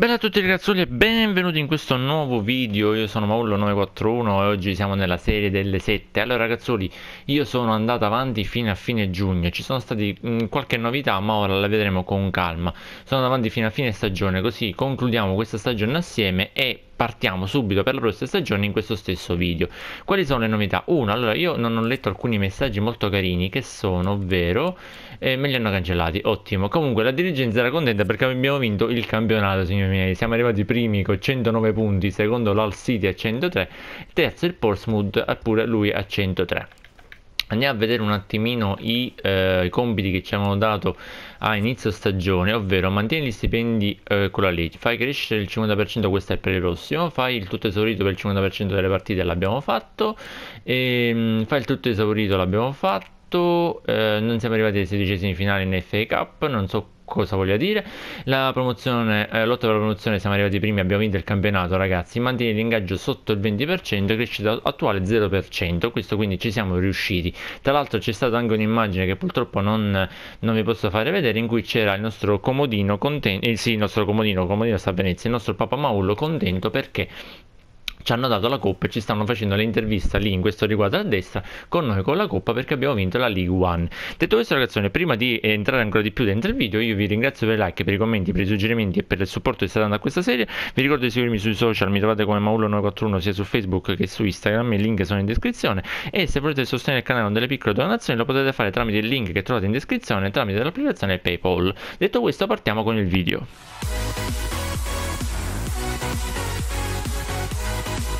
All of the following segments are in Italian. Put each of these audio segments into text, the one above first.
Bella a tutti ragazzoli e benvenuti in questo nuovo video, io sono Maullo941 e oggi siamo nella serie delle 7 Allora ragazzoli, io sono andato avanti fino a fine giugno, ci sono state mm, qualche novità ma ora la vedremo con calma Sono andato avanti fino a fine stagione, così concludiamo questa stagione assieme e partiamo subito per la prossima stagione in questo stesso video. Quali sono le novità? Uno, allora io non ho letto alcuni messaggi molto carini che sono, ovvero, eh, me li hanno cancellati, ottimo. Comunque la dirigenza era contenta perché abbiamo vinto il campionato, signori miei. Siamo arrivati primi con 109 punti, secondo l'All City a 103, terzo il Portsmouth, pure lui a 103 andiamo a vedere un attimino i, eh, i, compiti che ci avevano dato a inizio stagione, ovvero mantieni gli stipendi eh, con la legge, fai crescere il 50%, questo è per il prossimo, fai il tutto esaurito per il 50% delle partite, l'abbiamo fatto, e, ehm, fai il tutto esaurito, l'abbiamo fatto, eh, non siamo arrivati ai sedicesimi finali in FA Cup, non so cosa voglio dire. La promozione, eh, lotta per la promozione, siamo arrivati primi, abbiamo vinto il campionato, ragazzi. Mantiene l'ingaggio sotto il 20%, crescita attuale 0%. Questo quindi ci siamo riusciti. Tra l'altro c'è stata anche un'immagine che purtroppo non, non, vi posso fare vedere, in cui c'era il nostro comodino contento. Eh, sì, il nostro comodino, comodino sta benissimo, il nostro Papa papamaullo contento perché ci hanno dato la coppa e ci stanno facendo l'intervista lì in questo riguardo a destra con noi con la coppa perché abbiamo vinto la League One. Detto questo ragazzi, prima di entrare ancora di più dentro il video, io vi ringrazio per i like, per i commenti, per i suggerimenti e per il supporto che state dando a questa serie. Vi ricordo di seguirmi sui social, mi trovate come Maulo941 sia su Facebook che su Instagram, i link sono in descrizione e se volete sostenere il canale con delle piccole donazioni lo potete fare tramite il link che trovate in descrizione, tramite l'applicazione PayPal. Detto questo partiamo con il video. Thank you.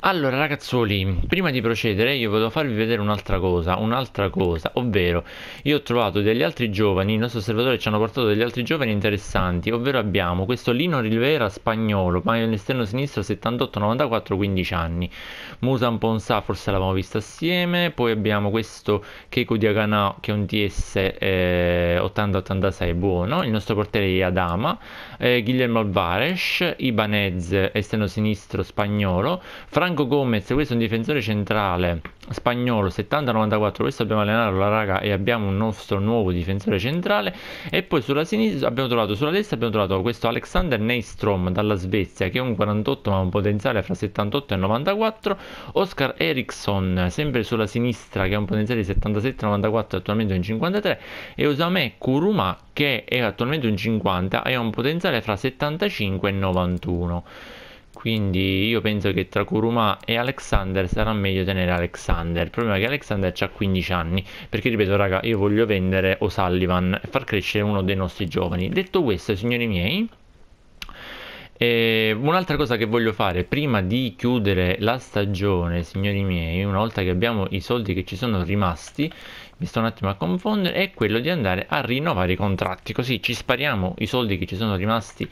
Allora ragazzoli, prima di procedere io volevo farvi vedere un'altra cosa, un'altra cosa, ovvero io ho trovato degli altri giovani, il nostro osservatore ci hanno portato degli altri giovani interessanti, ovvero abbiamo questo Lino Rivera spagnolo, ma all'esterno sinistro 78-94, 15 anni, Musa Ponsà forse l'avevamo visto assieme, poi abbiamo questo Keiko Diaganà che è un TS eh, 80-86 buono, il nostro portiere è Adama, eh, Guillermo Alvarez, Ibanez esterno esterno sinistro spagnolo, Franco Gomez, questo è un difensore centrale spagnolo 70-94, questo abbiamo allenato la raga e abbiamo un nostro nuovo difensore centrale e poi sulla sinistra abbiamo trovato sulla destra abbiamo trovato questo Alexander Neistrom dalla Svezia che è un 48 ma ha un potenziale fra 78 e 94, Oscar Eriksson sempre sulla sinistra che ha un potenziale di 77-94 attualmente un 53 e Osame Kuruma che è attualmente un 50 e ha un potenziale fra 75 e 91. Quindi io penso che tra Kuruma e Alexander sarà meglio tenere Alexander. Il problema è che Alexander ha 15 anni. Perché ripeto, raga, io voglio vendere O'Sullivan e far crescere uno dei nostri giovani. Detto questo, signori miei. Eh, un'altra cosa che voglio fare prima di chiudere la stagione, signori miei, una volta che abbiamo i soldi che ci sono rimasti, mi sto un attimo a confondere, è quello di andare a rinnovare i contratti, così ci spariamo i soldi che ci sono rimasti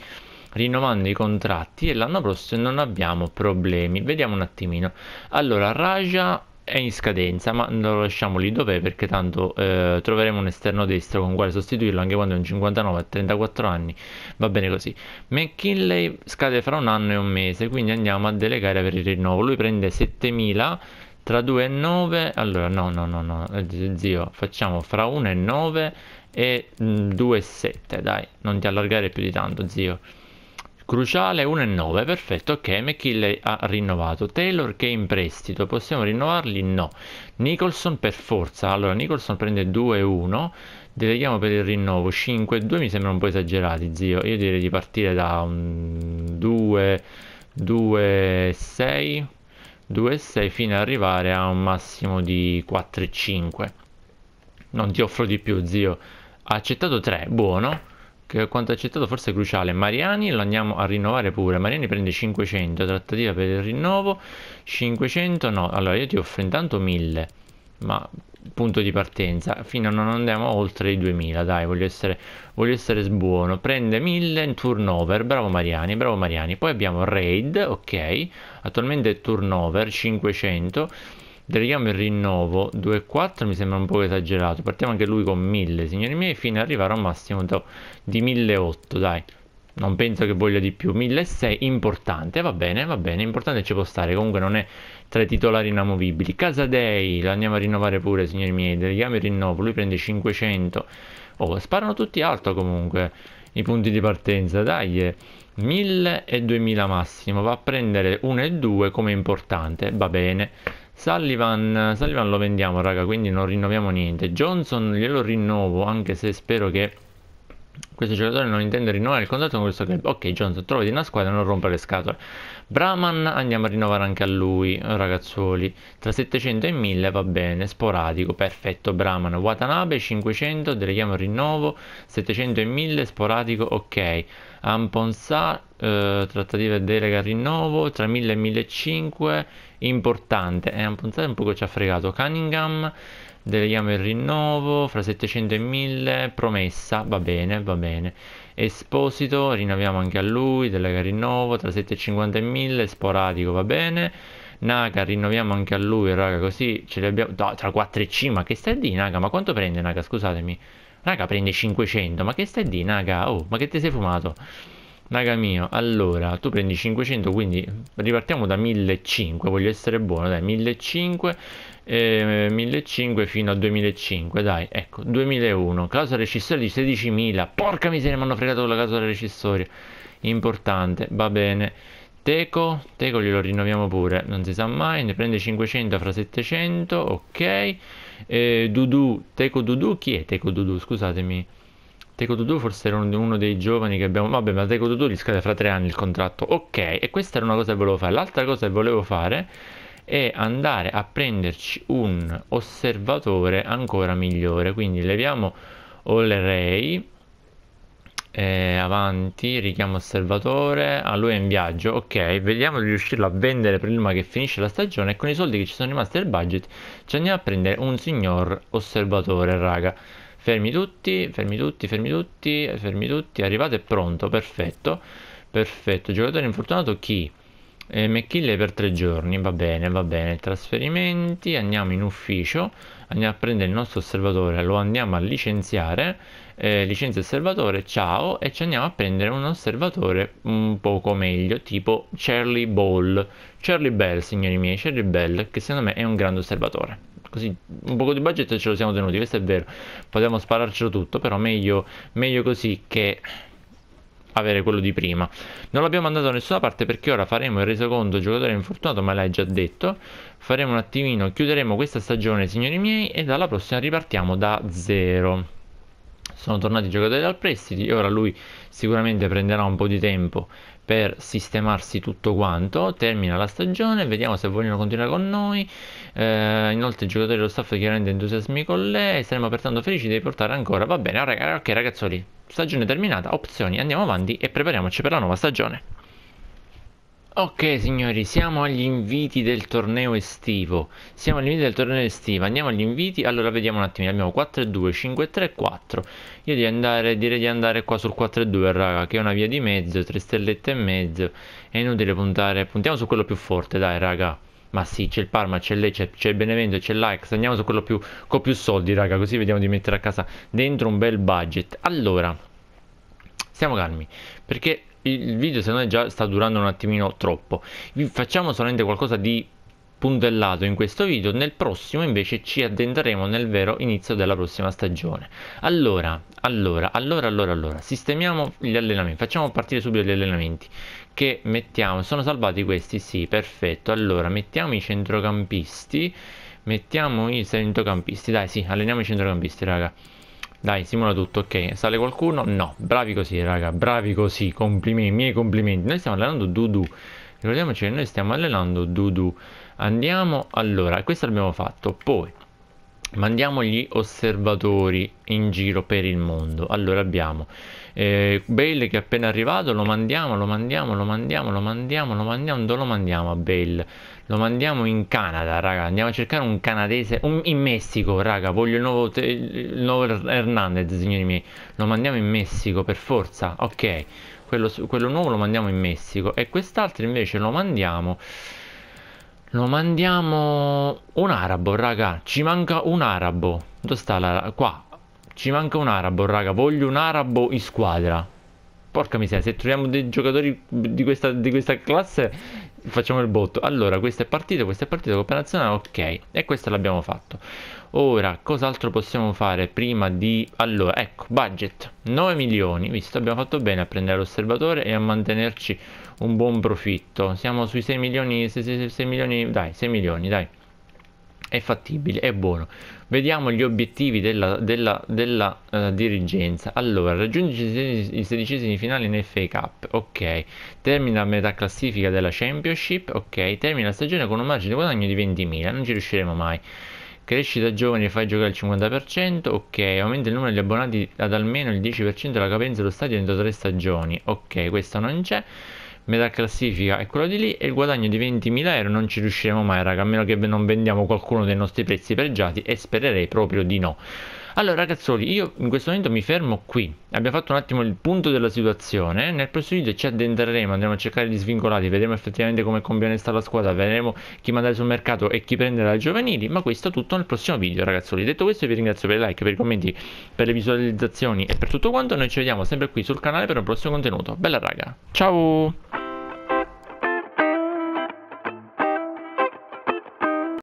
rinnovando i contratti e l'anno prossimo non abbiamo problemi. Vediamo un attimino. Allora, Raja è in scadenza, ma lo lasciamo lì dov'è perché tanto eh, troveremo un esterno destro con quale sostituirlo anche quando è un 59 a 34 anni, va bene così. McKinley scade fra un anno e un mese, quindi andiamo a delegare per il rinnovo. Lui prende 7000 tra 2 e 9, allora no, no, no, no, zio, facciamo fra 1 e 9 e 2 mm, e 7, dai, non ti allargare più di tanto, zio. Cruciale 1,9, perfetto, ok, McKill ha rinnovato, Taylor che è in prestito, possiamo rinnovarli? No, Nicholson per forza, allora Nicholson prende 2 1, deleghiamo per il rinnovo 5 2 mi sembrano un po' esagerati zio, io direi di partire da un 2, 2, 6, 2, 6 fino ad arrivare a un massimo di 4,5, non ti offro di più zio, ha accettato 3, buono, che quanto accettato forse è cruciale. Mariani lo andiamo a rinnovare pure. Mariani prende 500, trattativa per il rinnovo. 500 no, allora io ti offro intanto 1000, ma punto di partenza fino a non andiamo oltre i 2000 dai voglio essere, voglio essere sbuono prende 1000 in turnover bravo Mariani bravo Mariani poi abbiamo raid ok attualmente turnover 500 Dedichiamo il rinnovo 2,4 mi sembra un po' esagerato. Partiamo anche lui con 1000, signori miei, fino ad arrivare a un massimo di 1008, dai. Non penso che voglia di più. 1006, importante, va bene, va bene, importante ci può stare. Comunque non è tra i titolari inamovibili. Casadei, lo andiamo a rinnovare pure, signori miei. Dedichiamo il rinnovo, lui prende 500. Oh, sparano tutti alto comunque i punti di partenza, dai. 1000 eh, e 2000 massimo, va a prendere 1 e 2 come importante, va bene. Sullivan, Sullivan lo vendiamo raga quindi non rinnoviamo niente Johnson glielo rinnovo anche se spero che questo giocatore non intende rinnovare il contratto con questo club ok Johnson trovati una squadra e non rompe le scatole Brahman andiamo a rinnovare anche a lui ragazzuoli tra 700 e 1000 va bene sporadico perfetto Brahman Watanabe 500 deleghiamo il rinnovo 700 e 1000 sporadico ok Amponsar, eh, trattative delega rinnovo, tra 1000 e 1500, importante, e eh, Amponsar un po' ci ha fregato, Cunningham, deleghiamo il rinnovo, fra 700 e 1000, promessa, va bene, va bene. Esposito, rinnoviamo anche a lui, delega rinnovo, tra 750 e 1000, sporadico, va bene. Naga, rinnoviamo anche a lui, raga, così ce li abbiamo... No, tra 4 e 5, ma che stai di Naga? Ma quanto prende Naga? Scusatemi. Raga prendi 500, ma che stai di Naga? Oh, ma che ti sei fumato? Naga mio, allora, tu prendi 500, quindi ripartiamo da 1500, voglio essere buono, dai, 1500, eh, 1500 fino a 2005, dai, ecco, 2001, clausola rescissoria di 16.000, porca miseria, mi hanno fregato con la clausola rescissoria, importante, va bene, Teco, Teco glielo rinnoviamo pure, non si sa mai, ne prende 500 fra 700, ok, eh, Dudu, Teco Dudu, chi è Teco Dudu? Scusatemi. Teco Dudu forse era uno dei giovani che abbiamo... Vabbè, ma Teco Dudu gli scade fra tre anni il contratto. Ok, e questa era una cosa che volevo fare. L'altra cosa che volevo fare è andare a prenderci un osservatore ancora migliore. Quindi leviamo All Array eh, avanti, richiamo osservatore, a ah, lui è in viaggio, ok, vediamo di riuscirlo a vendere prima che finisce la stagione e con i soldi che ci sono rimasti del budget ci andiamo a prendere un signor osservatore, raga. Fermi tutti, fermi tutti, fermi tutti, fermi tutti, arrivate pronto, perfetto, perfetto. Giocatore infortunato chi? Eh, McKinley per tre giorni, va bene, va bene, trasferimenti, andiamo in ufficio, andiamo a prendere il nostro osservatore, lo andiamo a licenziare eh, licenza osservatore, ciao, e ci andiamo a prendere un osservatore un poco meglio, tipo Charlie Ball, Charlie Bell, signori miei, Charlie Bell, che secondo me è un grande osservatore. Così un poco di budget ce lo siamo tenuti, questo è vero, potevamo spararcelo tutto, però meglio, meglio così che avere quello di prima. Non l'abbiamo mandato da nessuna parte perché ora faremo il resoconto giocatore infortunato, ma l'hai già detto. Faremo un attimino, chiuderemo questa stagione, signori miei, e dalla prossima ripartiamo da zero sono tornati i giocatori dal prestiti ora lui sicuramente prenderà un po' di tempo per sistemarsi tutto quanto termina la stagione vediamo se vogliono continuare con noi eh, inoltre i giocatori dello staff chiaramente entusiasmi con lei saremo pertanto felici di portare ancora va bene ok ragazzoli stagione terminata opzioni andiamo avanti e prepariamoci per la nuova stagione Ok signori, siamo agli inviti del torneo estivo Siamo agli inviti del torneo estivo, andiamo agli inviti Allora vediamo un attimo, abbiamo 4 e 2, 5 e 3 e 4 Io di andare, direi di andare qua sul 4 e 2 raga Che è una via di mezzo, 3 stellette e mezzo È inutile puntare, puntiamo su quello più forte dai raga ma sì, c'è il Parma, c'è lei, c'è, il Benevento, c'è l'Ajax. Andiamo su quello più, con più soldi, raga. Così vediamo di mettere a casa dentro un bel budget. Allora, stiamo calmi. Perché il video secondo me già sta durando un attimino troppo facciamo solamente qualcosa di puntellato in questo video nel prossimo invece ci addentreremo nel vero inizio della prossima stagione allora allora allora allora allora sistemiamo gli allenamenti facciamo partire subito gli allenamenti che mettiamo sono salvati questi sì perfetto allora mettiamo i centrocampisti mettiamo i centrocampisti dai sì alleniamo i centrocampisti raga dai, simula tutto, ok. Sale qualcuno? No. Bravi così, raga, bravi così. Complimenti, miei complimenti. Noi stiamo allenando Dudu. Ricordiamoci che noi stiamo allenando Dudu. Andiamo, allora, questo l'abbiamo fatto. Poi, mandiamo gli osservatori in giro per il mondo. Allora abbiamo eh, Bale che è appena arrivato, lo mandiamo, lo mandiamo, lo mandiamo, lo mandiamo, lo mandiamo, lo mandiamo a Bale. Lo mandiamo in Canada, raga. Andiamo a cercare un canadese. Un, in Messico, raga. Voglio il nuovo, il nuovo Hernandez, signori miei. Lo mandiamo in Messico, per forza. Ok. Quello, quello nuovo lo mandiamo in Messico. E quest'altro invece lo mandiamo... Lo mandiamo... Un arabo, raga. Ci manca un arabo. Dove sta la... Qua. Ci manca un arabo, raga. Voglio un arabo in squadra porca miseria, se troviamo dei giocatori di questa, di questa classe facciamo il botto. Allora, questa è partita, questa è partita, Coppa Nazionale, ok. E questa l'abbiamo fatto. Ora, cos'altro possiamo fare prima di... Allora, ecco, budget. 9 milioni, visto, abbiamo fatto bene a prendere l'osservatore e a mantenerci un buon profitto. Siamo sui 6 milioni, 6, 6, 6 milioni, dai, 6 milioni, dai è fattibile, è buono. Vediamo gli obiettivi della, della, della uh, dirigenza. Allora, raggiungi i sedicesimi finali in FA Cup, ok. Termina a metà classifica della Championship, ok. Termina la stagione con un margine di guadagno di 20.000, non ci riusciremo mai. Crescita giovani fai giocare il 50%, ok. Aumenta il numero degli abbonati ad almeno il 10% della capienza dello stadio entro tre stagioni, ok. Questo non c'è metà classifica è quello di lì e il guadagno di 20.000 euro non ci riusciremo mai raga a meno che non vendiamo qualcuno dei nostri prezzi pregiati e spererei proprio di no allora ragazzoli, io in questo momento mi fermo qui. Abbiamo fatto un attimo il punto della situazione. Nel prossimo video ci addentreremo, andremo a cercare di svincolati, vedremo effettivamente come conviene sta la squadra, vedremo chi mandare sul mercato e chi prendere dai giovanili, ma questo tutto nel prossimo video ragazzoli. Detto questo vi ringrazio per i like, per i commenti, per le visualizzazioni e per tutto quanto. Noi ci vediamo sempre qui sul canale per un prossimo contenuto. Bella raga, ciao!